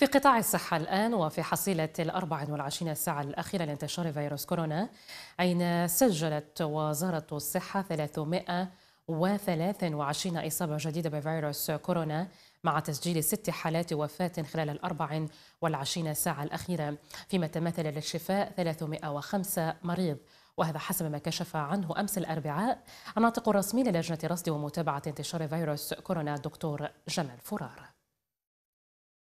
في قطاع الصحة الآن وفي حصيلة الأربع والعشرين ساعة الأخيرة لانتشار فيروس كورونا أين سجلت وزارة الصحة 323 إصابة جديدة بفيروس كورونا مع تسجيل ست حالات وفاة خلال الأربع والعشرين ساعة الأخيرة فيما تماثل للشفاء 305 مريض وهذا حسب ما كشف عنه أمس الأربعاء الناطق الرسمي للجنة رصد ومتابعة انتشار فيروس كورونا الدكتور جمال فرار